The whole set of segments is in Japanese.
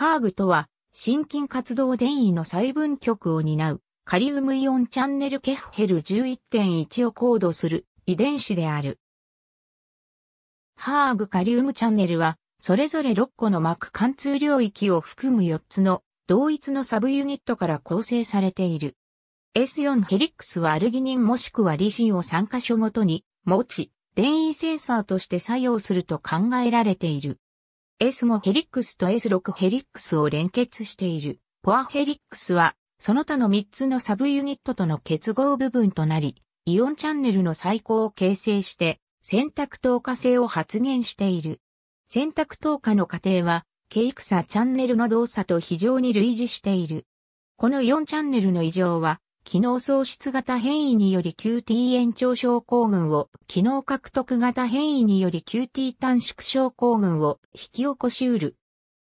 ハーグとは、心筋活動電位の細分極を担う、カリウムイオンチャンネルケフヘル11.1をコードする遺伝子である。ハーグカリウムチャンネルは、それぞれ6個の膜貫通領域を含む4つの同一のサブユニットから構成されている。S4 ヘリックスはアルギニンもしくはリシンを3箇所ごとに持ち、電位センサーとして作用すると考えられている。S 5ヘリックスと S6 ヘリックスを連結している。ポアヘリックスは、その他の3つのサブユニットとの結合部分となり、イオンチャンネルの最高を形成して、選択透過性を発現している。選択透過の過程は、ケイクサチャンネルの動作と非常に類似している。この4チャンネルの異常は、機能喪失型変異により QT 延長症候群を、機能獲得型変異により QT 短縮症候群を引き起こしうる。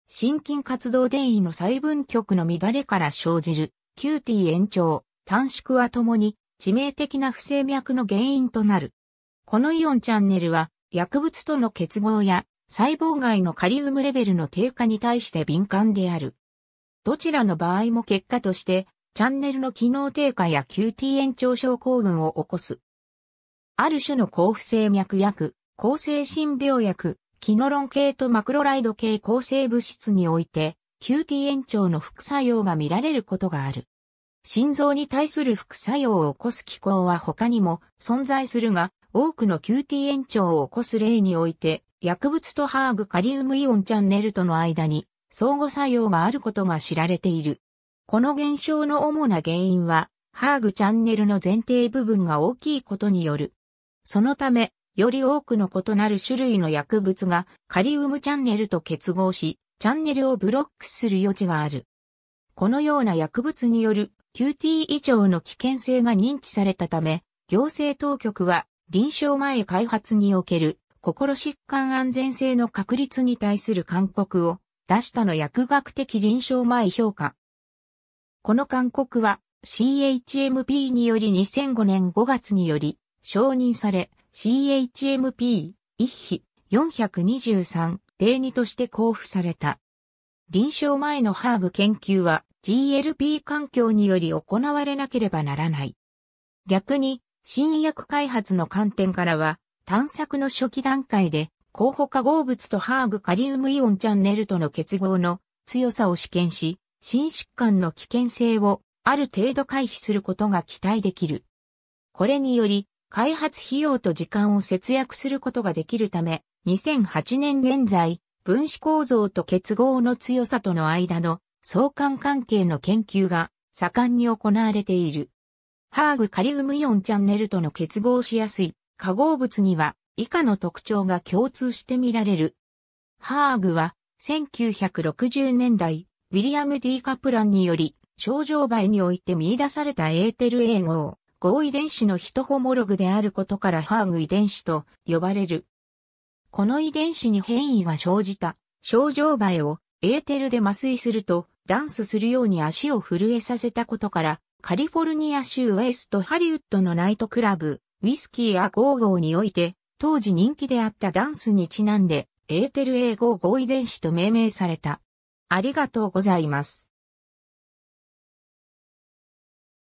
心筋活動電位の細分極の乱れから生じる QT 延長、短縮はともに致命的な不整脈の原因となる。このイオンチャンネルは薬物との結合や細胞外のカリウムレベルの低下に対して敏感である。どちらの場合も結果としてチャンネルの機能低下や QT 延長症候群を起こす。ある種の抗不整脈薬、抗精神病薬、キノロン系とマクロライド系抗生物質において、QT 延長の副作用が見られることがある。心臓に対する副作用を起こす機構は他にも存在するが、多くの QT 延長を起こす例において、薬物とハーグカリウムイオンチャンネルとの間に相互作用があることが知られている。この現象の主な原因は、ハーグチャンネルの前提部分が大きいことによる。そのため、より多くの異なる種類の薬物がカリウムチャンネルと結合し、チャンネルをブロックする余地がある。このような薬物による QT 以上の危険性が認知されたため、行政当局は臨床前開発における心疾患安全性の確立に対する勧告を出したの薬学的臨床前評価この勧告は CHMP により2005年5月により承認され CHMP 一比423例2として交付された。臨床前のハーグ研究は GLP 環境により行われなければならない。逆に新薬開発の観点からは探索の初期段階で候補化合物とハーグカリウムイオンチャンネルとの結合の強さを試験し、心疾患の危険性をある程度回避することが期待できる。これにより、開発費用と時間を節約することができるため、2008年現在、分子構造と結合の強さとの間の相関関係の研究が盛んに行われている。ハーグカリウムイオンチャンネルとの結合しやすい化合物には以下の特徴が共通して見られる。ハーグは1960年代ウィリアム・デー・カプランにより、症状媒において見出されたエーテル A 号、合遺伝子のヒトホモログであることからハーグ遺伝子と呼ばれる。この遺伝子に変異が生じた症状媒をエーテルで麻酔するとダンスするように足を震えさせたことからカリフォルニア州ウェストハリウッドのナイトクラブ、ウィスキーやゴーゴーにおいて当時人気であったダンスにちなんでエーテル A55 遺伝子と命名された。ありがとうございます。